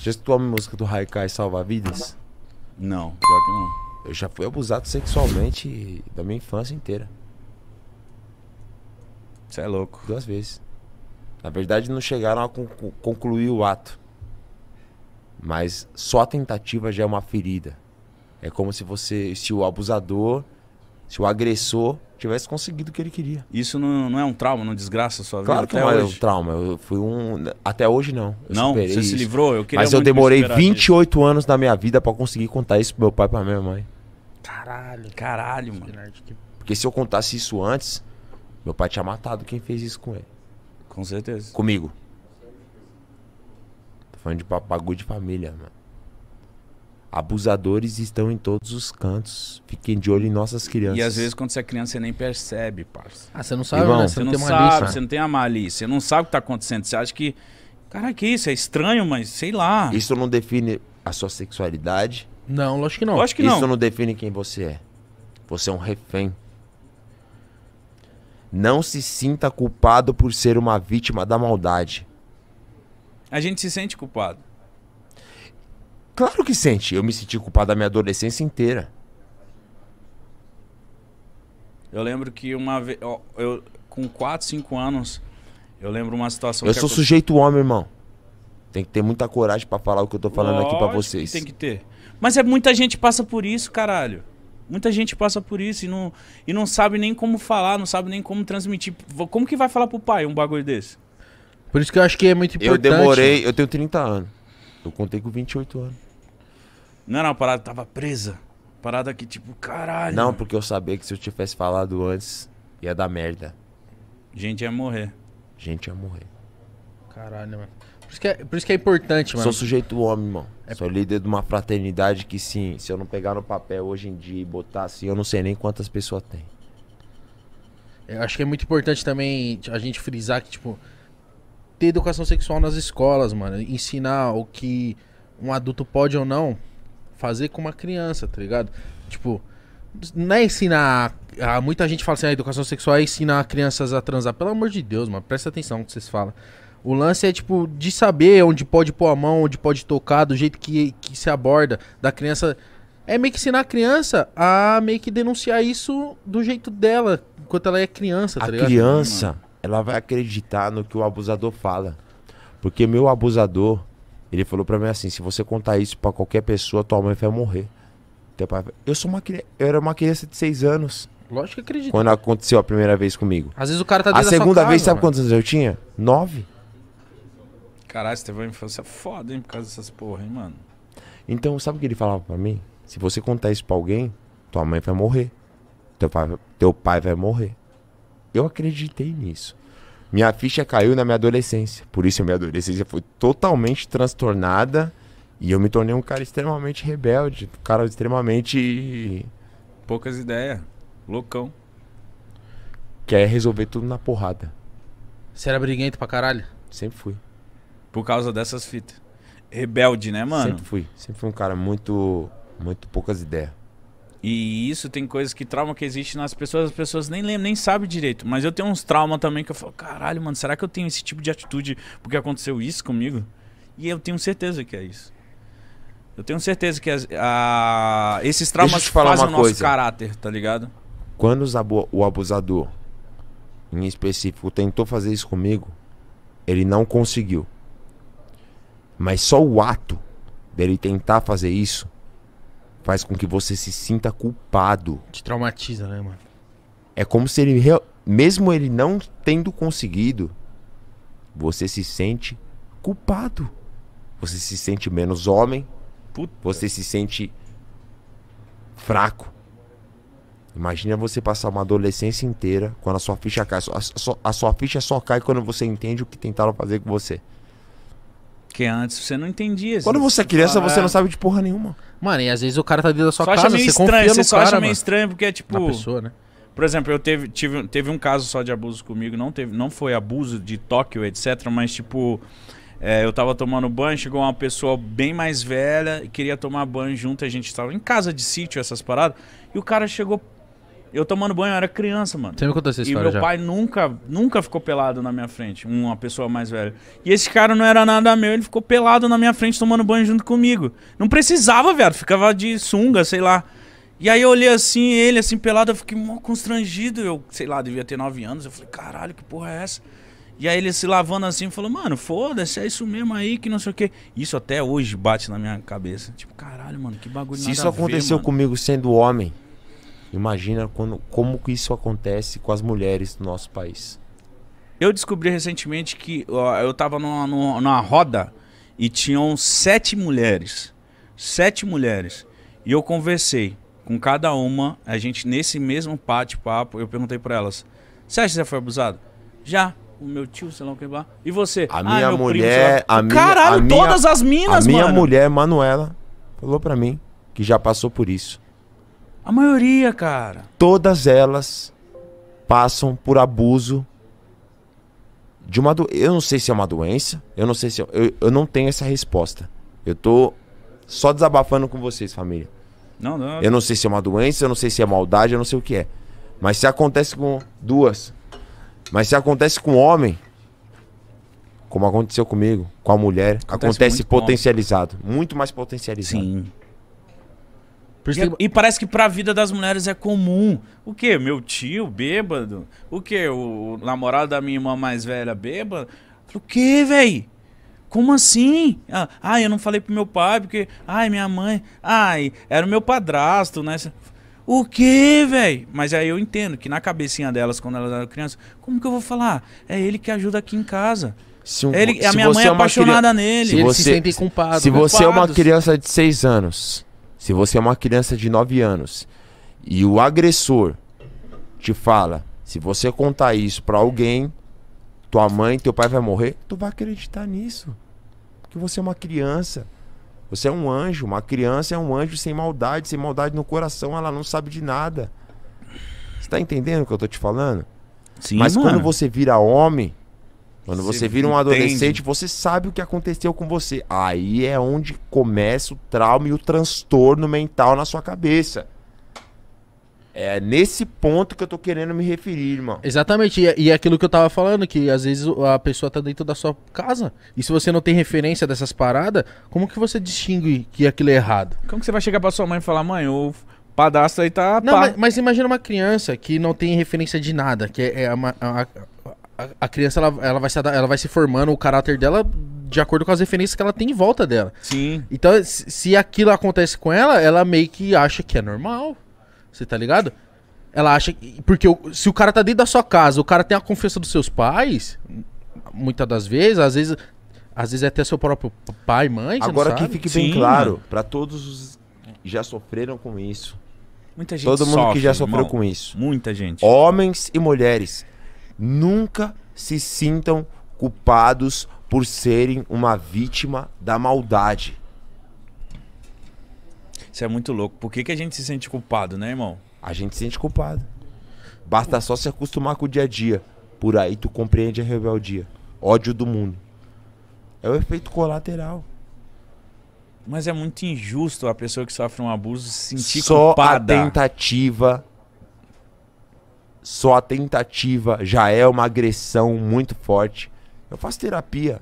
Já escutou a música do Haikai Salva Vidas? Não, pior que não. Eu já fui abusado sexualmente da minha infância inteira. Você é louco. Duas vezes. Na verdade, não chegaram a concluir o ato. Mas só a tentativa já é uma ferida. É como se você, se o abusador, se o agressor tivesse conseguido o que ele queria. Isso não, não é um trauma, não desgraça a sua claro vida? Claro que não é hoje. é um trauma. Eu fui um. Até hoje não. Eu não, você isso. se livrou? Eu queria Mas eu demorei 28 isso. anos da minha vida para conseguir contar isso pro meu pai e pra minha mãe. Caralho, caralho, mano. Porque se eu contasse isso antes, meu pai tinha matado quem fez isso com ele. Com certeza. Comigo. Tô falando de bagulho de família, mano. Abusadores estão em todos os cantos. Fiquem de olho em nossas crianças. E às vezes, quando você é criança, você nem percebe, parça. Ah, você não sabe, Irmão, né? Você, não, não sabe, você não tem a malícia. Você não sabe o que está acontecendo. Você acha que. Cara, que isso? É estranho, mas sei lá. Isso não define a sua sexualidade? Não, lógico que não. Lógico que não. Isso não define quem você é. Você é um refém. Não se sinta culpado por ser uma vítima da maldade. A gente se sente culpado. Claro que sente. Eu me senti culpado da minha adolescência inteira. Eu lembro que uma vez. Eu, com 4, 5 anos, eu lembro uma situação. Eu sou sujeito homem, irmão. Tem que ter muita coragem para falar o que eu tô falando Lógico aqui para vocês. Que tem que ter. Mas é muita gente passa por isso, caralho. Muita gente passa por isso e não, e não sabe nem como falar, não sabe nem como transmitir. Como que vai falar pro pai um bagulho desse? Por isso que eu acho que é muito importante. Eu demorei, eu tenho 30 anos. Eu contei com 28 anos. Não era uma parada que tava presa. Parada que, tipo, caralho. Não, porque eu sabia que se eu tivesse falado antes, ia dar merda. Gente ia morrer. Gente ia morrer. Caralho, mano. Por isso que é, por isso que é importante, mano. Sou sujeito homem, mano. É Sou líder de uma fraternidade que, sim, se eu não pegar no papel hoje em dia e botar assim, eu não sei nem quantas pessoas tem. Eu acho que é muito importante também a gente frisar que, tipo, ter educação sexual nas escolas, mano. Ensinar o que um adulto pode ou não fazer com uma criança, tá ligado? Tipo, não é ensinar. A, muita gente fala assim, a ah, educação sexual é ensinar crianças a transar. Pelo amor de Deus, mano, presta atenção no que vocês falam. O lance é, tipo, de saber onde pode pôr a mão, onde pode tocar, do jeito que, que se aborda, da criança. É meio que ensinar a criança a meio que denunciar isso do jeito dela, enquanto ela é criança, tá a ligado? criança, ela vai acreditar no que o abusador fala. Porque meu abusador, ele falou para mim assim: se você contar isso para qualquer pessoa, tua mãe vai morrer. Teu pai. Eu sou uma criança, eu era uma criança de seis anos. Lógico que acredito. Quando aconteceu a primeira vez comigo. Às vezes o cara tá dentro A segunda vez, casa, sabe mano? quantos anos eu tinha? Nove. Caralho, você teve uma infância foda, hein, por causa dessas porra, hein, mano. Então, sabe o que ele falava para mim? Se você contar isso pra alguém, tua mãe vai morrer. Teu pai, teu pai vai morrer. Eu acreditei nisso. Minha ficha caiu na minha adolescência. Por isso, minha adolescência foi totalmente transtornada. E eu me tornei um cara extremamente rebelde. Um cara extremamente. Poucas ideias. Loucão. Quer resolver tudo na porrada. Você era briguento pra caralho? Sempre fui. Por causa dessas fitas. Rebelde, né, mano? Sempre fui. Sempre fui um cara muito. Muito poucas ideias. E isso tem coisas que trauma que existe nas pessoas, as pessoas nem lembram, nem sabem direito. Mas eu tenho uns traumas também que eu falo, caralho, mano, será que eu tenho esse tipo de atitude porque aconteceu isso comigo? E eu tenho certeza que é isso. Eu tenho certeza que as, a, esses traumas fazem o nosso caráter, tá ligado? Quando o abusador, em específico, tentou fazer isso comigo, ele não conseguiu. Mas só o ato dele tentar fazer isso faz com que você se sinta culpado. Te traumatiza, né, mano? É como se ele, mesmo ele não tendo conseguido, você se sente culpado. Você se sente menos homem. Puta. Você se sente fraco. Imagina você passar uma adolescência inteira quando a sua ficha cai. A sua, a sua ficha só cai quando você entende o que tentaram fazer com você. Porque antes você não entendia. Quando você é criança, você não sabe de porra nenhuma. Mano, e às vezes o cara tá dentro da sua só casa, acha meio você estranho, você só cara, acha meio mano. estranho porque é tipo... Na pessoa, né? Por exemplo, eu teve, tive, teve um caso só de abuso comigo, não, teve, não foi abuso de Tóquio, etc, mas tipo... É, eu tava tomando banho, chegou uma pessoa bem mais velha, e queria tomar banho junto, a gente tava em casa de sítio, essas paradas, e o cara chegou eu tomando banho, eu era criança, mano. Você me contou essa E meu já. pai nunca, nunca ficou pelado na minha frente, uma pessoa mais velha. E esse cara não era nada meu, ele ficou pelado na minha frente tomando banho junto comigo. Não precisava, velho, ficava de sunga, sei lá. E aí eu olhei assim, ele assim pelado, eu fiquei mó constrangido. Eu, sei lá, devia ter nove anos. Eu falei, caralho, que porra é essa? E aí ele se lavando assim, falou, mano, foda-se, é isso mesmo aí, que não sei o quê. Isso até hoje bate na minha cabeça. Tipo, caralho, mano, que bagulho Se nada isso a ver, aconteceu comigo sendo homem, Imagina quando, como isso acontece com as mulheres do nosso país. Eu descobri recentemente que ó, eu estava numa, numa, roda e tinham sete mulheres. Sete mulheres. E eu conversei com cada uma, a gente nesse mesmo bate-papo, eu perguntei para elas: Você acha que você foi abusado? Já. O meu tio, sei lá o que lá. E você? A ah, minha mulher. Primo, a minha, Caralho, a minha, todas as minas, mano. A minha mano. mulher, Manuela, falou para mim que já passou por isso. A maioria, cara. Todas elas passam por abuso de uma doença. eu não sei se é uma doença, eu não sei se eu, é, eu, eu não tenho essa resposta. Eu tô só desabafando com vocês, família. Não, não. Eu não sei se é uma doença, eu não sei se é maldade, eu não sei o que é. Mas se acontece com duas, mas se acontece com homem, como aconteceu comigo, com a mulher, acontece, acontece potencializado, muito mais potencializado. Sim. E, é e, parece que pra vida das mulheres é comum. O quê? Meu tio bêbado? O quê? O, namorado da minha irmã mais velha bêbado? O quê, velho? Como assim? Ah, eu não falei pro meu pai porque. Ai, minha mãe. Ai, era o meu padrasto, né? O quê, velho? Mas aí eu entendo que na cabecinha delas, quando elas eram crianças, como que eu vou falar? É ele que ajuda aqui em casa. Se um, ele, se a minha mãe é, é apaixonada criança, nele. Se ele você, se sente culpado. Se você culpados. Né? é uma criança de seis anos se você é uma criança de 9 anos e o agressor te fala, se você contar isso para alguém, tua mãe, teu pai vai morrer, tu vai acreditar nisso. Porque você é uma criança. Você é um anjo. Uma criança é um anjo sem maldade, sem maldade no coração, ela não sabe de nada. Você tá entendendo o que eu tô te falando? Sim, Mas mano. quando você vira homem, quando você, você vira um entende. adolescente, você sabe o que aconteceu com você. Aí é onde começa o trauma e o transtorno mental na sua cabeça. É nesse ponto que eu tô querendo me referir, irmão. Exatamente, e, é, e é aquilo que eu tava falando, que às vezes a pessoa tá dentro da sua casa, e se você não tem referência dessas paradas, como que você distingue que aquilo é errado? Como que você vai chegar pra sua mãe e falar, mãe, o padastro aí tá... Não, mas, mas, imagina uma criança que não tem referência de nada, que é, é uma, a a, a criança ela, ela, vai se, ela vai se formando o caráter dela de acordo com as referências que ela tem em volta dela. Sim. Então, se, se aquilo acontece com ela, ela meio que acha que é normal. Você tá ligado? Ela acha que. Porque o, se o cara tá dentro da sua casa, o cara tem a confiança dos seus pais, muitas das vezes, às vezes. Às vezes é até seu próprio pai, mãe. Agora que fique bem Sim. claro, para todos os que já sofreram com isso. Muita gente Todo mundo sofre, que já sofreu irmão. com isso. Muita gente. Homens e mulheres. Nunca se sintam culpados por serem uma vítima da maldade. Isso é muito louco. Por que, que a gente se sente culpado, né, irmão? A gente se sente culpado. Basta só se acostumar com o dia a dia. Por aí tu compreende a rebeldia. Ódio do mundo. É o efeito colateral. Mas é muito injusto a pessoa que sofre um abuso se sentir Só culpada. Só a tentativa só a tentativa já é uma agressão muito forte. Eu faço terapia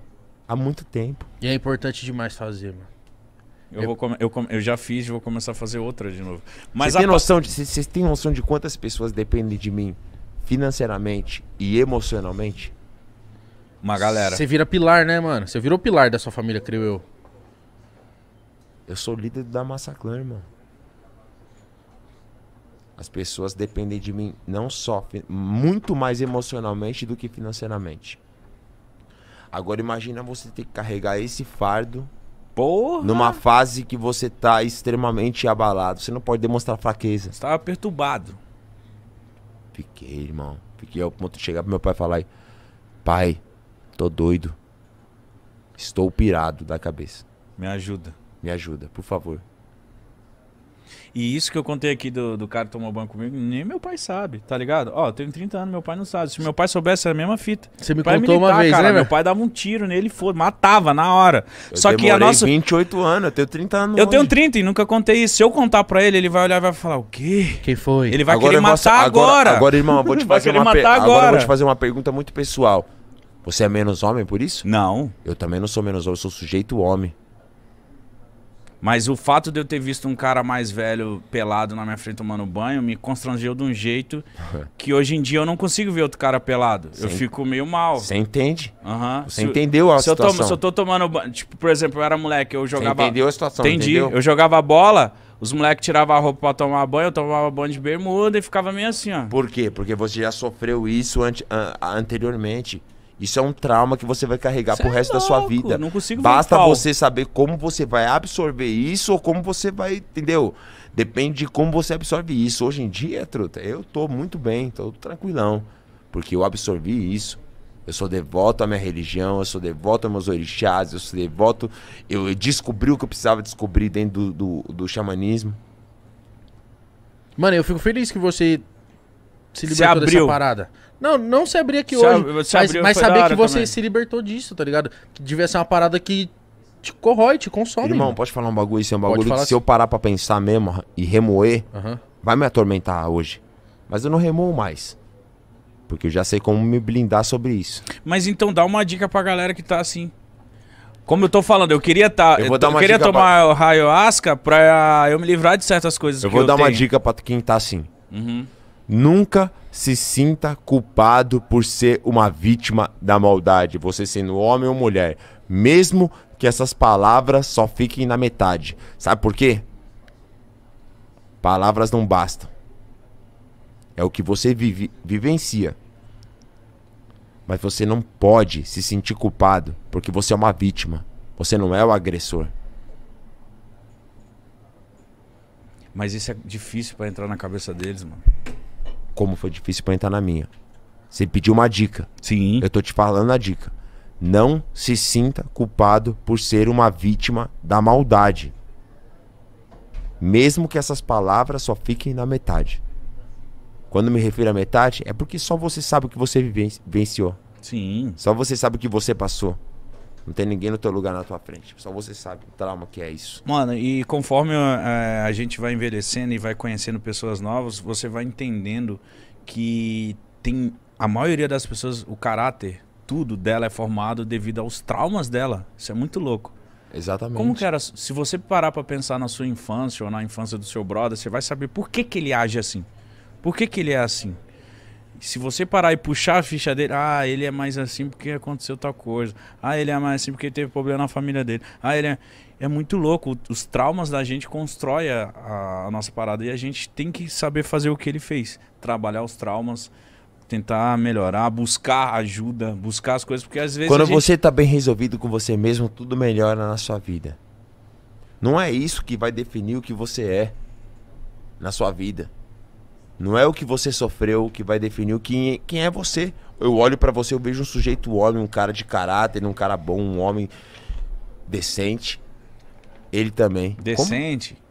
há muito tempo. E é importante demais fazer, mano. Eu, eu, vou eu, eu já fiz e vou começar a fazer outra de novo. Mas Você tem, noção de, noção de quantas pessoas dependem de mim financeiramente e emocionalmente? Uma galera. Você vira pilar, né, mano? Você virou pilar da sua família, creio eu. Eu sou líder da Massaclan, mano. As pessoas dependem de mim não só, muito mais emocionalmente do que financeiramente. Agora imagina você ter que carregar esse fardo Porra. numa fase que você tá extremamente abalado. Você não pode demonstrar fraqueza. Você tava perturbado. Fiquei, irmão. Fiquei ao ponto de chegar pro meu pai e falar: Pai, tô doido. Estou pirado da cabeça. Me ajuda. Me ajuda, por favor. E isso que eu contei aqui do, do cara que tomou banho comigo, nem meu pai sabe, tá ligado? Ó, eu tenho 30 anos, meu pai não sabe. Se meu pai soubesse, era a mesma fita. Você me é contou militar, uma vez, cara, né? Meu pai dava um tiro nele e foi, matava na hora. Eu Só que a nossa. 28 anos, eu tenho 30 anos. Eu hoje. tenho 30 e nunca contei isso. Se eu contar pra ele, ele vai olhar e vai falar, o quê? Quem foi? Ele vai agora, querer matar agora. Agora, irmão, eu vou te fazer uma agora. vou te fazer uma pergunta muito pessoal. Você é menos homem por isso? Não. Eu também não sou menos homem, eu sou sujeito homem. Mas o fato de eu ter visto um cara mais velho pelado na minha frente tomando banho me constrangeu de um jeito que hoje em dia eu não consigo ver outro cara pelado. Cê eu fico meio mal. Você entende? Uhum. Você entendeu a se situação. Eu tomo, se eu tô tomando banho... Tipo, por exemplo, eu era moleque, eu jogava... Cê entendeu a situação, Entendi. Entendeu? Eu jogava bola... Os moleques tiravam a roupa pra tomar banho, eu tomava banho de bermuda e ficava meio assim, ó. Por quê? Porque você já sofreu isso an anteriormente. Isso é um trauma que você vai carregar você pro é resto louco, da sua vida. Não consigo Basta você saber como você vai absorver isso ou como você vai, entendeu? Depende de como você absorve isso. Hoje em dia, truta, eu tô muito bem, tô tranquilão. Porque eu absorvi isso. Eu sou devoto à minha religião, eu sou devoto aos meus orixás, eu sou devoto. Eu descobri o que eu precisava descobrir dentro do, do, do xamanismo. Mano, eu fico feliz que você se libertou se abriu. dessa parada. Não, não se abrir aqui se hoje. Ab mas, mas saber que você também. se libertou disso, tá ligado? Que devia ser uma parada que te corrói, te consome. Irmão, mano. pode falar um bagulho isso? É um bagulho que assim. se eu parar pra pensar mesmo e remoer, vai me atormentar hoje. Mas eu não remoo mais. Porque eu já sei como me blindar sobre isso. Mas então dá uma dica pra galera que tá assim. Como eu tô falando, eu queria tá, eu, vou dar uma eu queria tomar pra... o raio asca pra eu me livrar de certas coisas. Eu vou eu dar tenho. uma dica pra quem tá assim. Uhum. Nunca se sinta culpado por ser uma vítima da maldade, você sendo homem ou mulher, mesmo que essas palavras só fiquem na metade. Sabe por quê? Palavras não bastam. É o que você vive, vivencia. Mas você não pode se sentir culpado porque você é uma vítima. Você não é o agressor. Mas isso é difícil para entrar na cabeça deles, mano. Como foi difícil pra entrar na minha. Você pediu uma dica. Sim. Eu tô te falando a dica. Não se sinta culpado por ser uma vítima da maldade. Mesmo que essas palavras só fiquem na metade. Quando me refiro à metade, é porque só você sabe o que você vivenciou. Sim. Só você sabe o que você passou. Não tem ninguém no teu lugar na tua frente. Só você sabe o trauma que é isso. Mano, e conforme a, é, a gente vai envelhecendo e vai conhecendo pessoas novas, você vai entendendo que tem. A maioria das pessoas, o caráter, tudo dela é formado devido aos traumas dela. Isso é muito louco. Exatamente. Como que era? Se você parar para pensar na sua infância ou na infância do seu brother, você vai saber por que, que ele age assim. Por que, que ele é assim? se você parar e puxar a ficha dele, ah, ele é mais assim porque aconteceu tal coisa. Ah, ele é mais assim porque teve problema na família dele. Ah, ele é. É muito louco. Os traumas da gente constrói a, a nossa parada e a gente tem que saber fazer o que ele fez. Trabalhar os traumas, tentar melhorar, buscar ajuda, buscar as coisas, porque às vezes. Quando gente... você está bem resolvido com você mesmo, tudo melhora na sua vida. Não é isso que vai definir o que você é na sua vida. Não é o que você sofreu que vai definir quem, é, quem é você. Eu olho para você, eu vejo um sujeito homem, um cara de caráter, um cara bom, um homem decente. Ele também. Decente? Como?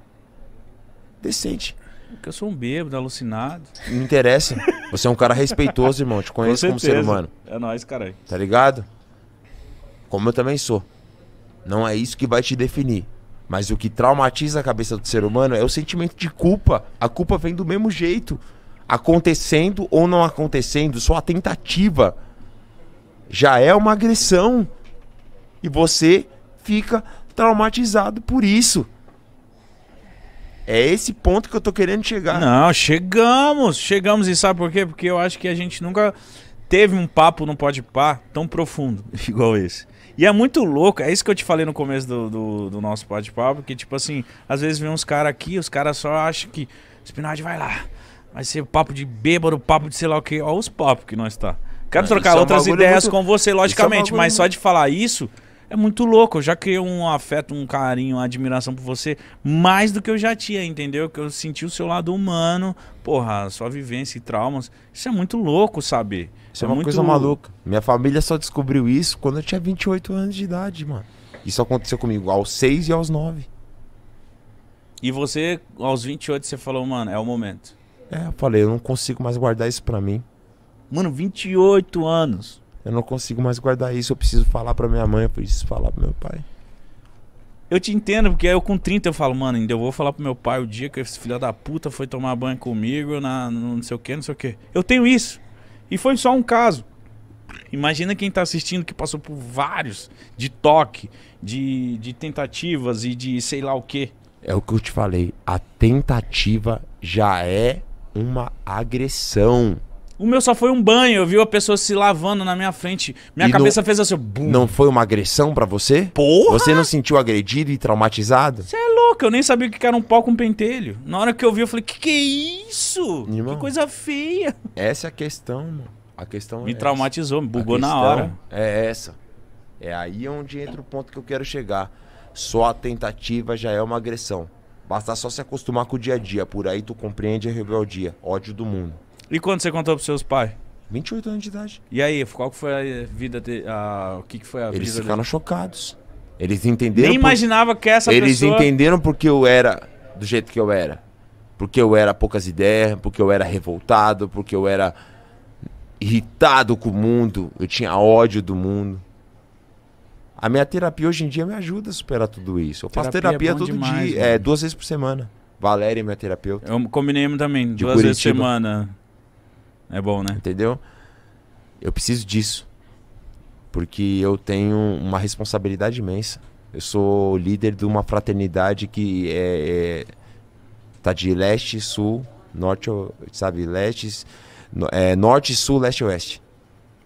Decente. Porque eu sou um bêbado, alucinado. Não interessa. Você é um cara respeitoso, irmão. Te conheço Com como ser humano. É nóis, caralho. Tá ligado? Como eu também sou. Não é isso que vai te definir. Mas o que traumatiza a cabeça do ser humano é o sentimento de culpa. A culpa vem do mesmo jeito. Acontecendo ou não acontecendo, só a tentativa já é uma agressão. E você fica traumatizado por isso. É esse ponto que eu tô querendo chegar. Não, chegamos, chegamos e sabe por quê? Porque eu acho que a gente nunca teve um papo no Pode Pá tão profundo igual esse. E é muito louco, é isso que eu te falei no começo do, do, do nosso bate-papo, que tipo assim, às vezes vem uns caras aqui, os caras só acham que Spinard vai lá, vai ser papo de bêbado, papo de sei lá o quê. Olha os papos que nós tá. Quero trocar é outras é ideias muito... com você, é logicamente, é mas só de falar isso é muito louco. Eu já criei um afeto, um carinho, uma admiração por você, mais do que eu já tinha, entendeu? Que eu senti o seu lado humano, porra, sua vivência e traumas. Isso é muito louco saber. Isso é, uma muito... coisa maluca. Minha família só descobriu isso quando eu tinha 28 anos de idade, mano. Isso aconteceu comigo aos 6 e aos 9. E você, aos 28, você falou, mano, é o momento. É, eu falei, eu não consigo mais guardar isso pra mim. Mano, 28 anos. Eu não consigo mais guardar isso, eu preciso falar pra minha mãe, eu preciso falar pro meu pai. Eu te entendo, porque eu com 30 eu falo, mano, ainda eu vou falar pro meu pai o dia que esse filho da puta foi tomar banho comigo, na, não sei o que, não sei o que. Eu tenho isso. E foi só um caso. Imagina quem está assistindo que passou por vários de toque, de, de tentativas e de sei lá o quê. É o que eu te falei. A tentativa já é uma agressão. O meu só foi um banho, eu vi a pessoa se lavando na minha frente. Minha e cabeça não, fez assim. Bum. Não foi uma agressão para você? Porra! Você não sentiu agredido e traumatizado? Você é louca, eu nem sabia que era um pau com pentelho. Na hora que eu vi, eu falei, que que é isso? Irmão, que coisa feia. Essa é a questão, mano. A questão Me é traumatizou, essa. me bugou na hora. É essa. É aí onde entra o ponto que eu quero chegar. Só a tentativa já é uma agressão. Basta só se acostumar com o dia a dia. Por aí tu compreende a rebeldia, ódio do mundo. E quando você contou pros seus pais? 28 anos de idade. E aí, qual que foi a vida. De, a, o que, que foi a Eles vida? Eles ficaram chocados. Eles entenderam. Nem por... imaginava que essa Eles pessoa... entenderam porque eu era do jeito que eu era. Porque eu era poucas ideias, porque eu era revoltado, porque eu era irritado com o mundo, eu tinha ódio do mundo. A minha terapia hoje em dia me ajuda a superar tudo isso. Eu faço terapia, é todo demais, dia, né? é, duas vezes por semana. Valéria, minha terapeuta. Eu combinei também, duas Curitiba. vezes por semana. É bom, né? Entendeu? Eu preciso disso porque eu tenho uma responsabilidade imensa. Eu sou líder de uma fraternidade que é, é tá de leste, sul, norte, sabe, leste, é, norte, sul, leste, oeste.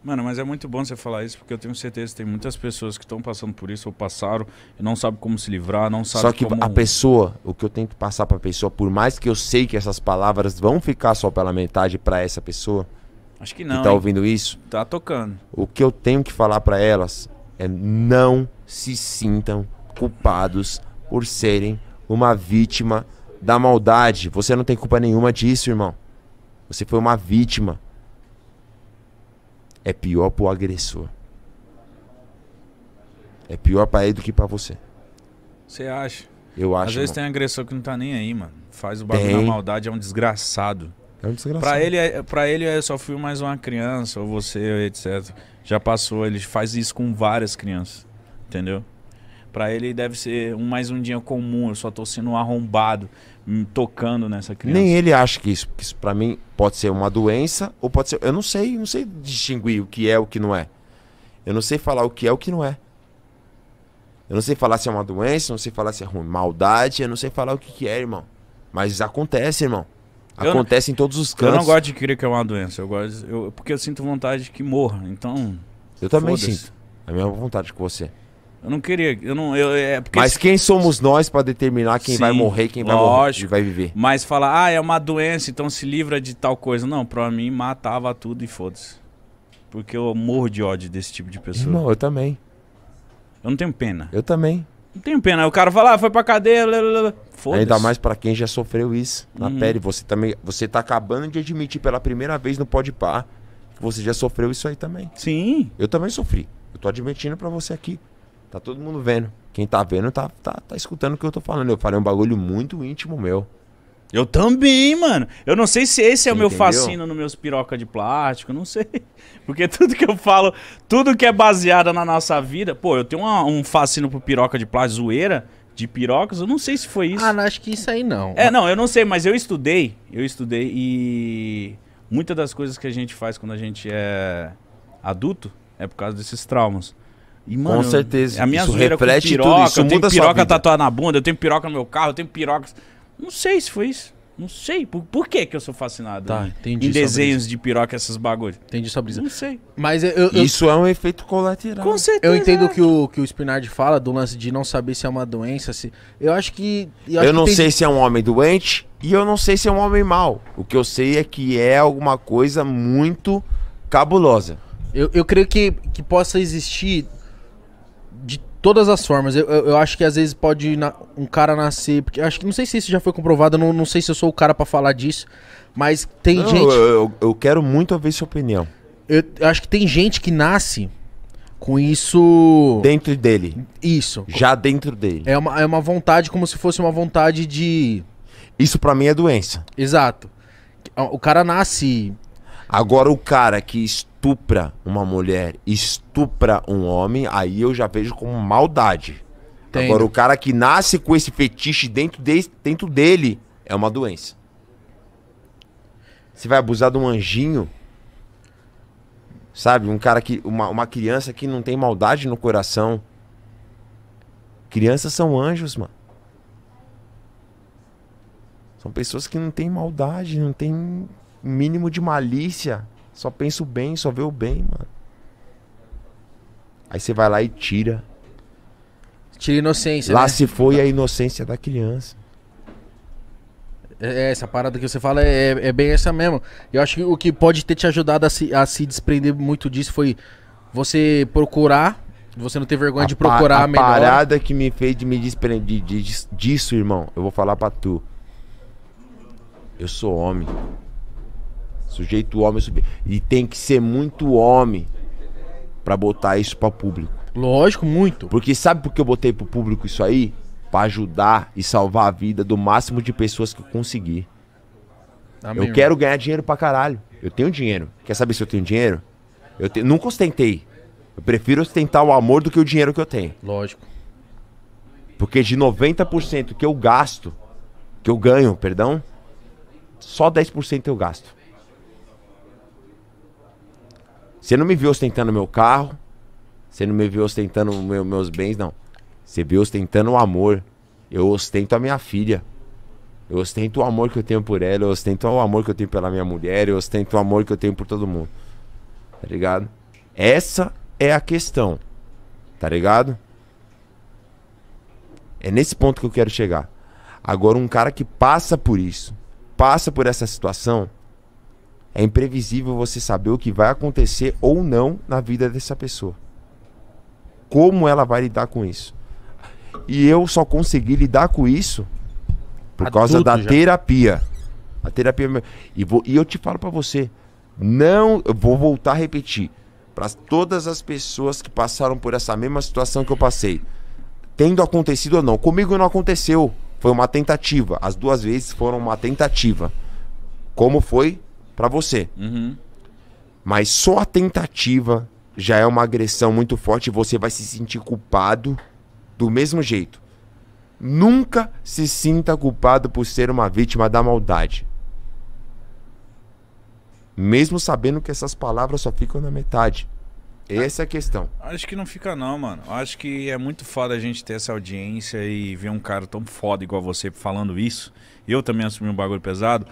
Mano, mas é muito bom você falar isso, porque eu tenho certeza que tem muitas pessoas que estão passando por isso ou passaram e não sabem como se livrar, não sabem Só que como... a pessoa, o que eu tento passar para a pessoa, por mais que eu sei que essas palavras vão ficar só pela metade para essa pessoa, Acho que não. Que tá hein? ouvindo isso? Tá tocando. O que eu tenho que falar para elas é não se sintam culpados por serem uma vítima da maldade. Você não tem culpa nenhuma disso, irmão. Você foi uma vítima. É pior pro agressor. É pior para ele do que para você. Você acha? Eu acho. Às vezes mano. tem agressor que não tá nem aí, mano. Faz o bagulho tem. maldade, é um desgraçado. É um desgraçado. Pra ele, é, pra ele eu é, só fui mais uma criança, ou você, etc. Já passou, ele faz isso com várias crianças, entendeu? Pra ele deve ser um mais um dia comum, eu só tô sendo arrombado, hum, tocando nessa criança. Nem ele acha que isso, isso pra mim pode ser uma doença, ou pode ser. Eu não sei, não sei distinguir o que é o que não é. Eu não sei falar o que é o que não é. Eu não sei falar se é uma doença, eu não sei falar se é ruim, maldade, eu não sei falar o que, que é, irmão. Mas acontece, irmão. Acontece em todos os cantos. Eu não gosto de crer que é uma doença. Eu gosto, eu, porque eu sinto vontade de que morra. Então. Eu também sinto. É a mesma vontade que você. Eu não queria, eu não, eu, é porque Mas quem somos nós para determinar quem Sim, vai morrer, quem vai morrer, morrer, vai viver? Mas falar, ah, é uma doença, então se livra de tal coisa. Não, para mim matava tudo e foda-se. Porque eu morro de ódio desse tipo de pessoa. Não, eu também. Eu não tenho pena. Eu também. Não tenho pena. O cara fala, ah, foi pra cadeia. Foda-se. Ainda mais pra quem já sofreu isso na uhum. pele. Você também. Você tá acabando de admitir pela primeira vez no Pode Par que você já sofreu isso aí também. Sim. Eu também sofri. Eu tô admitindo pra você aqui. Tá todo mundo vendo. Quem tá vendo tá, tá, tá escutando o que eu tô falando. Eu falei um bagulho muito íntimo meu. Eu também, mano. Eu não sei se esse é Entendeu? o meu fascino nos meus piroca de plástico, não sei. Porque tudo que eu falo, tudo que é baseado na nossa vida, pô, eu tenho uma, um fascino pro piroca de plástico, zoeira de pirocas, eu não sei se foi isso. Ah, não, acho que isso aí não. É, não, eu não sei, mas eu estudei, eu estudei e muitas das coisas que a gente faz quando a gente é adulto é por causa desses traumas. E, mano, com certeza. A minha isso zoeira reflete com piroca, tudo, isso eu tenho piroca tatuada na bunda, eu tenho piroca no meu carro, eu tenho pirocas não sei se foi isso. Não sei. Por, por que, que eu sou fascinado tá, entendi em desenhos de piroca, essas bagulhas? Entendi sua brisa. Não sei. Mas eu, eu, Isso eu... é um efeito colateral. Com certeza. Eu entendo é. que o que o Spinard fala do lance de não saber se é uma doença. Se... Eu acho que. Eu, acho eu não que sei tem... se é um homem doente e eu não sei se é um homem mau. O que eu sei é que é alguma coisa muito cabulosa. Eu, eu creio que, que possa existir todas as formas. Eu, eu, eu, acho que às vezes pode um cara nascer. Porque acho que não sei se isso já foi comprovado, não, não sei se eu sou o cara para falar disso. Mas tem não, gente. Eu, eu, quero muito ouvir sua opinião. Eu, eu, acho que tem gente que nasce com isso. Dentro dele. Isso. Já dentro dele. É uma, é uma vontade, como se fosse uma vontade de. Isso para mim é doença. Exato. O cara nasce. Agora o cara que estupra uma mulher, estupra um homem, aí eu já vejo como maldade. Entendo. Agora, o cara que nasce com esse fetiche dentro, de, dentro dele é uma doença. Você vai abusar de um anjinho, sabe? Um cara que. Uma, uma criança que não tem maldade no coração. Crianças são anjos, mano. São pessoas que não têm maldade, não tem mínimo de malícia. Só pensa o bem, só vê o bem, mano. Aí você vai lá e tira. Tira a inocência. Lá né? se foi a inocência da criança. É, essa parada que você fala é, é, é bem essa mesmo. Eu acho que o que pode ter te ajudado a se, a se desprender muito disso foi você procurar, você não ter vergonha a de procurar a, a melhor. A parada que me fez de me desprender disso, irmão, eu vou falar pra tu. Eu sou homem. Sujeito homem subir. E tem que ser muito homem para botar isso para público. Lógico, muito. Porque sabe por que eu botei pro público isso aí? Para ajudar e salvar a vida do máximo de pessoas que eu conseguir. Amém. Eu quero ganhar dinheiro pra caralho. Eu tenho dinheiro. Quer saber se eu tenho dinheiro? Eu te... nunca ostentei. Eu prefiro ostentar o amor do que o dinheiro que eu tenho. Lógico. Porque de 90% que eu gasto, que eu ganho, perdão, só 10% eu gasto. Você não me viu ostentando meu carro. Você não me viu ostentando meu, meus bens, não. Você viu ostentando o amor. Eu ostento a minha filha. Eu ostento o amor que eu tenho por ela. Eu ostento o amor que eu tenho pela minha mulher. Eu ostento o amor que eu tenho por todo mundo. Tá ligado? Essa é a questão. Tá ligado? É nesse ponto que eu quero chegar. Agora, um cara que passa por isso, passa por essa situação, é imprevisível você saber o que vai acontecer ou não na vida dessa pessoa. Como ela vai lidar com isso? E eu só consegui lidar com isso por Adulto causa da já. terapia. A terapia é e, vou, e eu te falo para você, não, eu vou voltar a repetir para todas as pessoas que passaram por essa mesma situação que eu passei, tendo acontecido ou não. Comigo não aconteceu, foi uma tentativa. As duas vezes foram uma tentativa. Como foi para você. Uhum. Mas só a tentativa já é uma agressão muito forte e você vai se sentir culpado do mesmo jeito. Nunca se sinta culpado por ser uma vítima da maldade. Mesmo sabendo que essas palavras só ficam na metade. Essa é a questão. Acho que não fica, não, mano. Acho que é muito foda a gente ter essa audiência e ver um cara tão foda igual você falando isso. Eu também assumi um bagulho pesado.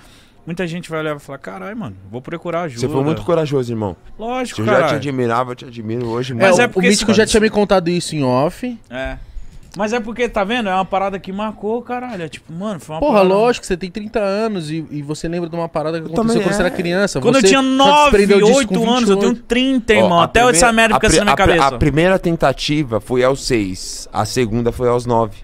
Muita gente vai olhar e falar, caralho, mano, vou procurar ajuda. Você foi muito corajoso, irmão. Lógico, cara. Eu já te admirava, eu te admiro hoje, mas... É mas é, porque... O Mítico já tinha me contado isso em off. É. Mas é porque, tá vendo? É uma parada que marcou, caralho. É tipo, mano, foi uma Porra, parada... lógico, você tem 30 anos e, e, você lembra de uma parada que eu aconteceu quando é. você era criança. Quando você eu tinha 9, 8 anos, eu tenho 30, Ó, irmão. Até primeira, essa merda fica assim na cabeça. A primeira tentativa foi aos 6, a segunda foi aos 9.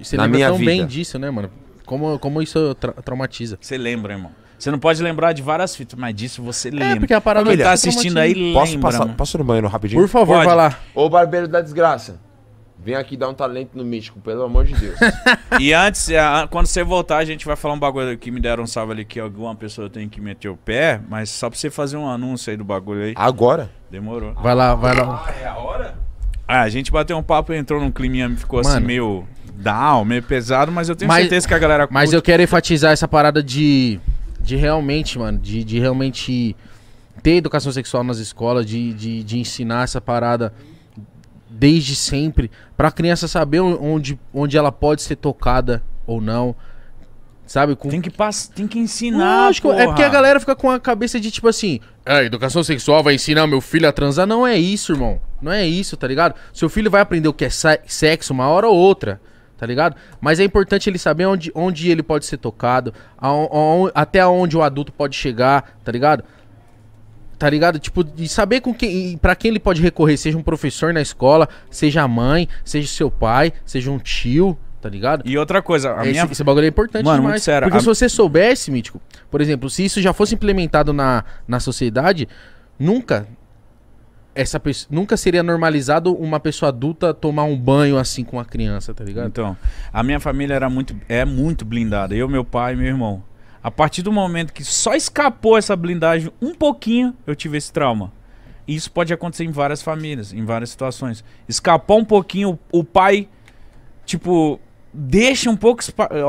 E você na minha tão vida. bem disso, né, mano? Como, como isso tra traumatiza. Você lembra, irmão. Você não pode lembrar de várias fitas, mas disso você é, lembra. É, porque a parada Quem é tá assistindo aí lembra. Posso, passar, posso ir no banheiro rapidinho? Por favor, pode. vai lá. Ô, barbeiro da desgraça. Vem aqui dar um talento no místico, pelo amor de Deus. e antes, quando você voltar, a gente vai falar um bagulho aqui. Me deram um salve ali que alguma pessoa tem que meter o pé, mas só pra você fazer um anúncio aí do bagulho aí. Agora? Demorou. Vai lá, vai lá. Ah, é a hora? Ah, a gente bateu um papo, entrou num climinha, ficou assim Mano, assim meio. Dá, meio pesado, mas eu tenho mas, certeza que a galera curte. Mas eu quero enfatizar essa parada de, de realmente, mano, de, de realmente ter educação sexual nas escolas, de, de, de ensinar essa parada desde sempre, pra criança saber onde, onde ela pode ser tocada ou não. Sabe? Com... Tem, que pass... Tem que ensinar. Lógico, porra. é porque a galera fica com a cabeça de tipo assim: a é, educação sexual vai ensinar meu filho a transar. Não é isso, irmão. Não é isso, tá ligado? Seu filho vai aprender o que é sexo uma hora ou outra tá ligado? Mas é importante ele saber onde, onde ele pode ser tocado, a, a, até onde o adulto pode chegar, tá ligado? Tá ligado? Tipo, e saber com quem, para quem ele pode recorrer, seja um professor na escola, seja a mãe, seja seu pai, seja um tio, tá ligado? E outra coisa, esse, minha... esse, bagulho é importante Mano, demais. sério, porque a... se você soubesse, Mítico, por exemplo, se isso já fosse implementado na, na sociedade, nunca essa pessoa, nunca seria normalizado uma pessoa adulta tomar um banho assim com uma criança, tá ligado? Então, a minha família era muito é muito blindada, eu, meu pai e meu irmão. A partir do momento que só escapou essa blindagem um pouquinho, eu tive esse trauma. E isso pode acontecer em várias famílias, em várias situações. Escapou um pouquinho, o pai tipo deixa um pouco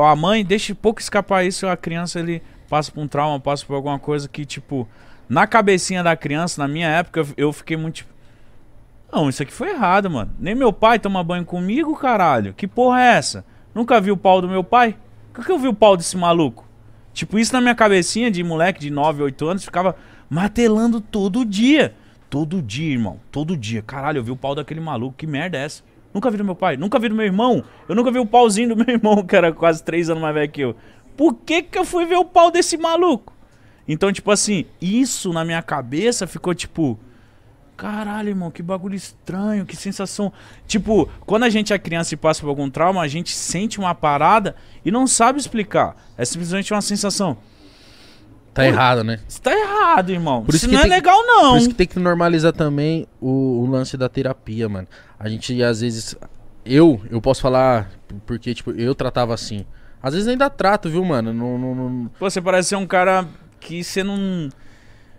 a mãe deixa um pouco escapar isso, a criança ele passa por um trauma, passa por alguma coisa que tipo na cabecinha da criança, na minha época, eu, fiquei muito tipo, Não, isso aqui foi errado, mano. Nem meu pai toma banho comigo, caralho. Que porra é essa? Nunca vi o pau do meu pai? Por que eu vi o pau desse maluco? Tipo, isso na minha cabecinha de moleque de 9, 8 anos ficava martelando todo dia. Todo dia, irmão. Todo dia. Caralho, eu vi o pau daquele maluco. Que merda é essa? Nunca vi do meu pai. Nunca vi do meu irmão. Eu nunca vi o pauzinho do meu irmão, que era quase 3 anos mais velho que eu. Por que que eu fui ver o pau desse maluco? Então, tipo assim, isso na minha cabeça ficou tipo. Caralho, irmão, que bagulho estranho, que sensação. Tipo, quando a gente é criança e passa por algum trauma, a gente sente uma parada e não sabe explicar. É simplesmente uma sensação. Tá Pô, errado, né? Isso tá errado, irmão. Por isso, isso não é que, legal, não. Por isso que tem que normalizar também o, o, lance da terapia, mano. A gente, às vezes. Eu, eu posso falar porque, tipo, eu tratava assim. Às vezes ainda trato, viu, mano? Não, não, não... Pô, você parece ser um cara que você não.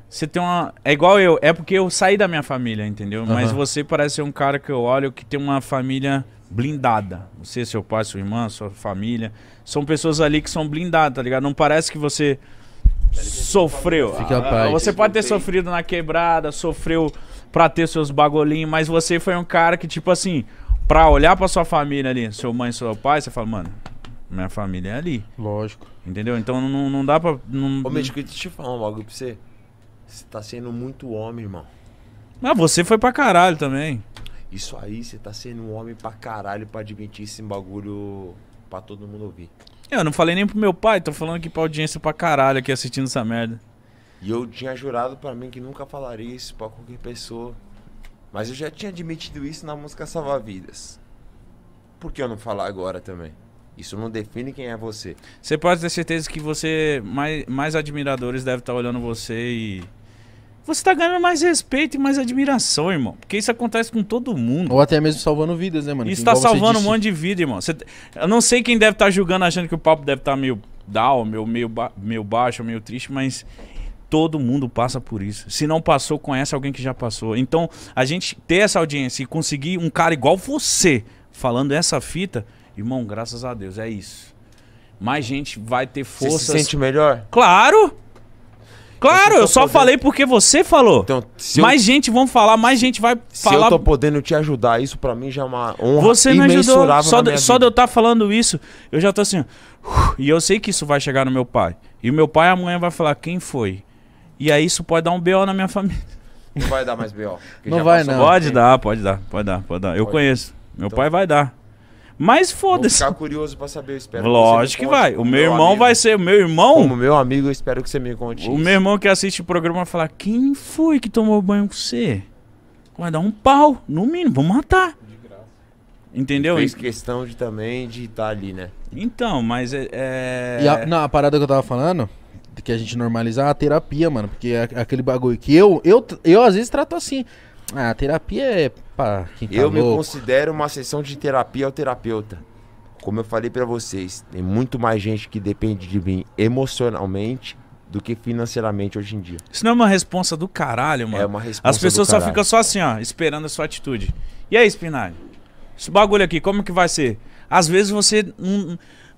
Você tem uma. É igual eu, é porque eu saí da minha família, entendeu? Uhum. Mas você parece ser um cara que eu olho que tem uma família blindada. Você, seu pai, sua irmã, sua família. São pessoas ali que são blindadas, tá ligado? Não parece que você sofreu. Fica ah, você pode ter sofrido na quebrada, sofreu pra ter seus bagulhinhos, mas você foi um cara que, tipo assim, pra olhar pra sua família ali, seu mãe, seu pai, você fala, mano, minha família é ali. Lógico. Entendeu? Então não, não dá pra. Não... Ô, Médico, que eu falar um bagulho pra você. Você tá sendo muito homem, irmão. Mas ah, você foi pra caralho também. Isso aí, você tá sendo um homem pra caralho pra admitir esse bagulho pra todo mundo ouvir. É, eu não falei nem pro meu pai, tô falando aqui pra audiência pra caralho aqui assistindo essa merda. E eu tinha jurado pra mim que nunca falaria isso pra qualquer pessoa. Mas eu já tinha admitido isso na música Salva Vidas. Por que eu não falar agora também? Isso não define quem é você. Você pode ter certeza que você mais, mais admiradores devem estar olhando você e você está ganhando mais respeito e mais admiração, irmão. Porque isso acontece com todo mundo. Ou até mesmo salvando vidas, né, mano? Isso está salvando um monte de vida, irmão. Você... Eu não sei quem deve estar tá julgando, achando que o papo deve estar tá meio down, meio, meio, ba... meio baixo, meio triste, mas todo mundo passa por isso. Se não passou, conhece alguém que já passou. Então, a gente ter essa audiência e conseguir um cara igual você falando essa fita Irmão, graças a Deus, é isso. Mais gente vai ter força. Você se sente melhor? Claro! Claro, eu, eu tá só podendo... falei porque você falou. Então, mais eu... gente vão falar, mais gente vai falar. Se eu tô podendo te ajudar, isso para mim já é uma honra Você me ajudou. Só, de, só de eu estar tá falando isso, eu já tô assim. Uh, e eu sei que isso vai chegar no meu pai. E o meu pai amanhã vai falar quem foi. E aí isso pode dar um BO na minha família. Não vai dar mais BO. Não vai não. Pode dar, pode dar, pode dar, pode dar. Eu pode. conheço. Meu então... pai vai dar. Mas foda-se. ficar curioso pra saber, eu espero. Lógico que, que vai. O meu, meu irmão amigo. vai ser. O meu irmão. Como meu amigo, eu espero que você me conte. O isso. meu irmão que assiste o programa vai falar: quem foi que tomou banho com você? Vai dar um pau, no mínimo, vou matar. Entendeu? Fez questão de também de estar ali, né? Então, mas é. é... E a, não, a parada que eu tava falando, que a gente normalizar a terapia, mano. Porque é aquele bagulho que eu, eu, eu, eu às vezes trato assim. Ah, terapia é para quem tá Eu louco. me considero uma sessão de terapia ao terapeuta. Como eu falei para vocês, tem muito mais gente que depende de mim emocionalmente do que financeiramente hoje em dia. Isso não é uma resposta do caralho, mano. É uma caralho. As pessoas só ficam só assim, ó, esperando a sua atitude. E aí, Spinalho? Esse bagulho aqui, como que vai ser? Às vezes você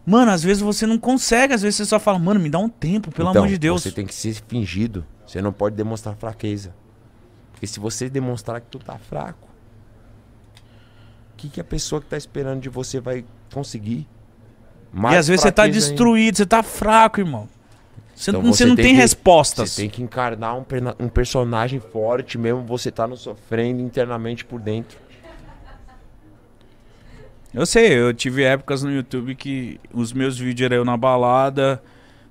Mano, às vezes você não consegue, às vezes você só fala, mano, me dá um tempo, pelo então, amor de Deus. Você tem que ser fingido. Você não pode demonstrar fraqueza. Porque se você demonstrar que tu tá fraco, o que, que a pessoa que tá esperando de você vai conseguir? Mais e às vezes você tá destruído, ainda. você tá fraco, irmão. Você, então, não, você não tem, tem que, respostas. Você tem que encarnar um, um, personagem forte mesmo, você tá no sofrendo internamente por dentro. Eu sei, eu tive épocas no YouTube que os meus vídeos eram eu na balada,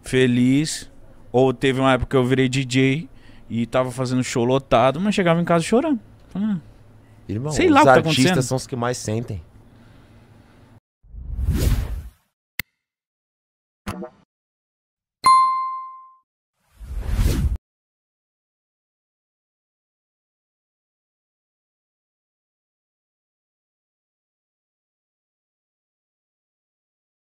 feliz. Ou teve uma época que eu virei DJ e tava fazendo show lotado, mas chegava em casa chorando. Ah, Irmão, Sei lá os o que tá artistas são os que mais sentem.